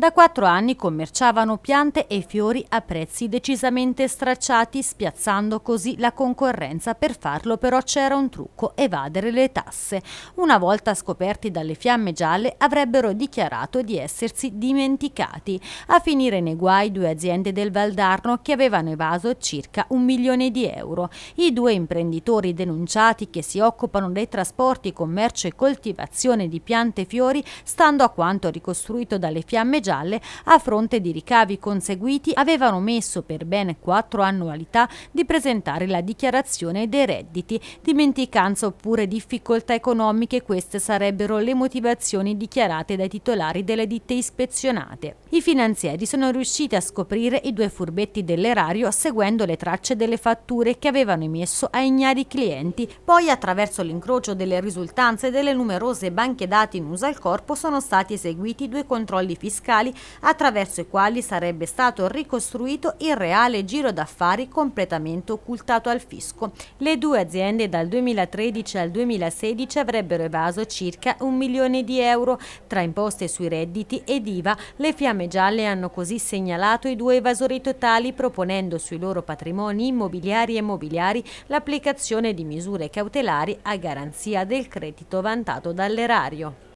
Da quattro anni commerciavano piante e fiori a prezzi decisamente stracciati, spiazzando così la concorrenza. Per farlo però c'era un trucco, evadere le tasse. Una volta scoperti dalle fiamme gialle avrebbero dichiarato di essersi dimenticati. A finire nei guai due aziende del Valdarno che avevano evaso circa un milione di euro. I due imprenditori denunciati che si occupano dei trasporti, commercio e coltivazione di piante e fiori, stando a quanto ricostruito dalle fiamme gialle, gialle a fronte di ricavi conseguiti avevano messo per ben quattro annualità di presentare la dichiarazione dei redditi, dimenticanza oppure difficoltà economiche queste sarebbero le motivazioni dichiarate dai titolari delle ditte ispezionate. I finanzieri sono riusciti a scoprire i due furbetti dell'erario seguendo le tracce delle fatture che avevano emesso a ignari clienti. Poi, attraverso l'incrocio delle risultanze delle numerose banche dati in uso al corpo, sono stati eseguiti due controlli fiscali attraverso i quali sarebbe stato ricostruito il reale giro d'affari completamente occultato al fisco. Le due aziende dal 2013 al 2016 avrebbero evaso circa un milione di euro tra imposte sui redditi ed IVA. Le fiamme fiamme gialle hanno così segnalato i due evasori totali proponendo sui loro patrimoni immobiliari e mobiliari l'applicazione di misure cautelari a garanzia del credito vantato dall'erario.